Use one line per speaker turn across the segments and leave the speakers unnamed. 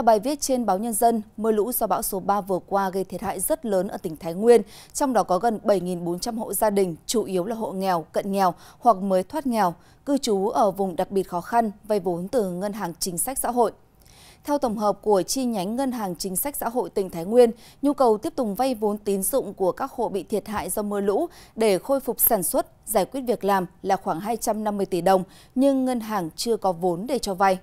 Theo bài viết trên báo Nhân dân, mưa lũ do bão số 3 vừa qua gây thiệt hại rất lớn ở tỉnh Thái Nguyên, trong đó có gần 7.400 hộ gia đình, chủ yếu là hộ nghèo, cận nghèo hoặc mới thoát nghèo, cư trú ở vùng đặc biệt khó khăn, vay vốn từ Ngân hàng Chính sách Xã hội. Theo tổng hợp của chi nhánh Ngân hàng Chính sách Xã hội tỉnh Thái Nguyên, nhu cầu tiếp tục vay vốn tín dụng của các hộ bị thiệt hại do mưa lũ để khôi phục sản xuất, giải quyết việc làm là khoảng 250 tỷ đồng, nhưng ngân hàng chưa có vốn để cho vay.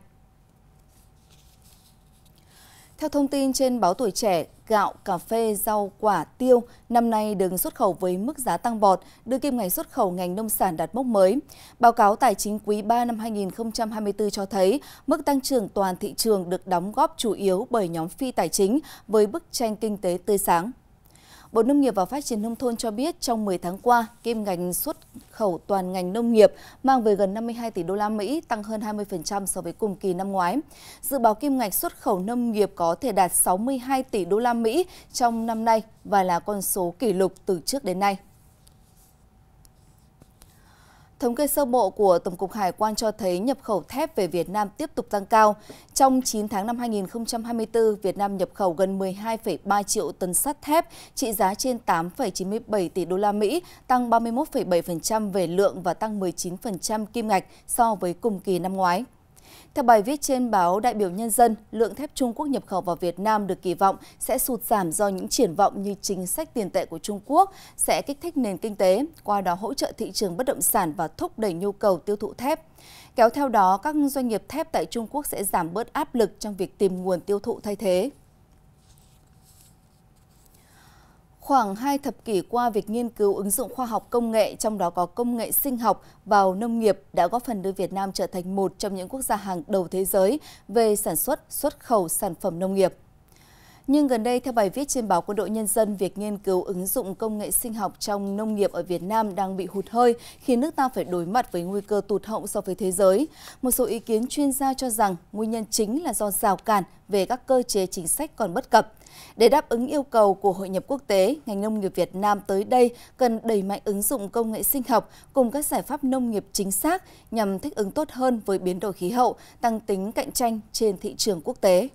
Theo thông tin trên báo Tuổi Trẻ, gạo, cà phê, rau, quả, tiêu năm nay được xuất khẩu với mức giá tăng bọt, đưa kim ngạch xuất khẩu ngành nông sản đạt mốc mới. Báo cáo tài chính quý 3 năm 2024 cho thấy mức tăng trưởng toàn thị trường được đóng góp chủ yếu bởi nhóm phi tài chính với bức tranh kinh tế tươi sáng. Bộ Nông nghiệp và Phát triển Nông thôn cho biết trong 10 tháng qua, kim ngành xuất khẩu toàn ngành nông nghiệp mang về gần 52 tỷ đô la Mỹ, tăng hơn 20% so với cùng kỳ năm ngoái. Dự báo kim ngạch xuất khẩu nông nghiệp có thể đạt 62 tỷ đô la Mỹ trong năm nay và là con số kỷ lục từ trước đến nay. Thống kê sơ bộ của Tổng cục Hải quan cho thấy nhập khẩu thép về Việt Nam tiếp tục tăng cao. Trong 9 tháng năm 2024, Việt Nam nhập khẩu gần 12,3 triệu tấn sắt thép, trị giá trên 8,97 tỷ đô la Mỹ, tăng 31,7% về lượng và tăng 19% kim ngạch so với cùng kỳ năm ngoái. Theo bài viết trên báo Đại biểu Nhân dân, lượng thép Trung Quốc nhập khẩu vào Việt Nam được kỳ vọng sẽ sụt giảm do những triển vọng như chính sách tiền tệ của Trung Quốc sẽ kích thích nền kinh tế, qua đó hỗ trợ thị trường bất động sản và thúc đẩy nhu cầu tiêu thụ thép. Kéo theo đó, các doanh nghiệp thép tại Trung Quốc sẽ giảm bớt áp lực trong việc tìm nguồn tiêu thụ thay thế. Khoảng hai thập kỷ qua, việc nghiên cứu ứng dụng khoa học công nghệ, trong đó có công nghệ sinh học vào nông nghiệp đã góp phần đưa Việt Nam trở thành một trong những quốc gia hàng đầu thế giới về sản xuất, xuất khẩu sản phẩm nông nghiệp. Nhưng gần đây, theo bài viết trên báo Quân đội Nhân dân, việc nghiên cứu ứng dụng công nghệ sinh học trong nông nghiệp ở Việt Nam đang bị hụt hơi, khiến nước ta phải đối mặt với nguy cơ tụt hậu so với thế giới. Một số ý kiến chuyên gia cho rằng nguyên nhân chính là do rào cản về các cơ chế chính sách còn bất cập. Để đáp ứng yêu cầu của hội nhập quốc tế, ngành nông nghiệp Việt Nam tới đây cần đẩy mạnh ứng dụng công nghệ sinh học cùng các giải pháp nông nghiệp chính xác nhằm thích ứng tốt hơn với biến đổi khí hậu, tăng tính cạnh tranh trên thị trường quốc tế.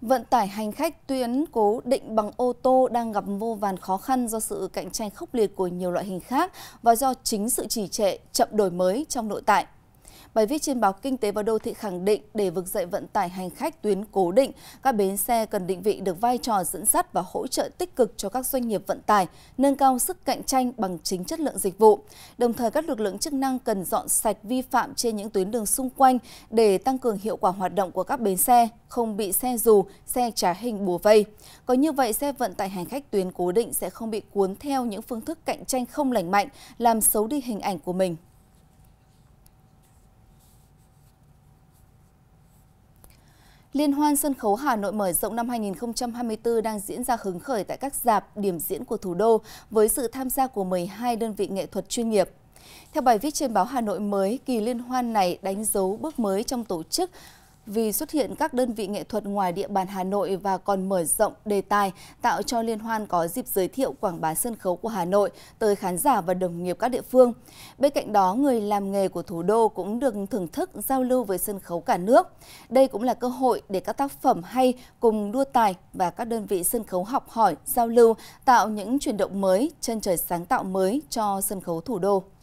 Vận tải hành khách tuyến cố định bằng ô tô đang gặp vô vàn khó khăn do sự cạnh tranh khốc liệt của nhiều loại hình khác và do chính sự trì trệ, chậm đổi mới trong nội tại. Bài viết trên báo Kinh tế và Đô thị khẳng định để vực dậy vận tải hành khách tuyến cố định, các bến xe cần định vị được vai trò dẫn dắt và hỗ trợ tích cực cho các doanh nghiệp vận tải, nâng cao sức cạnh tranh bằng chính chất lượng dịch vụ. Đồng thời các lực lượng chức năng cần dọn sạch vi phạm trên những tuyến đường xung quanh để tăng cường hiệu quả hoạt động của các bến xe, không bị xe dù, xe trả hình bùa vây. Có như vậy xe vận tải hành khách tuyến cố định sẽ không bị cuốn theo những phương thức cạnh tranh không lành mạnh, làm xấu đi hình ảnh của mình. Liên hoan sân khấu Hà Nội mở rộng năm 2024 đang diễn ra hứng khởi tại các dạp điểm diễn của thủ đô với sự tham gia của 12 đơn vị nghệ thuật chuyên nghiệp. Theo bài viết trên báo Hà Nội mới, kỳ liên hoan này đánh dấu bước mới trong tổ chức vì xuất hiện các đơn vị nghệ thuật ngoài địa bàn Hà Nội và còn mở rộng đề tài, tạo cho liên hoan có dịp giới thiệu quảng bá sân khấu của Hà Nội tới khán giả và đồng nghiệp các địa phương. Bên cạnh đó, người làm nghề của thủ đô cũng được thưởng thức giao lưu với sân khấu cả nước. Đây cũng là cơ hội để các tác phẩm hay cùng đua tài và các đơn vị sân khấu học hỏi, giao lưu, tạo những chuyển động mới, chân trời sáng tạo mới cho sân khấu thủ đô.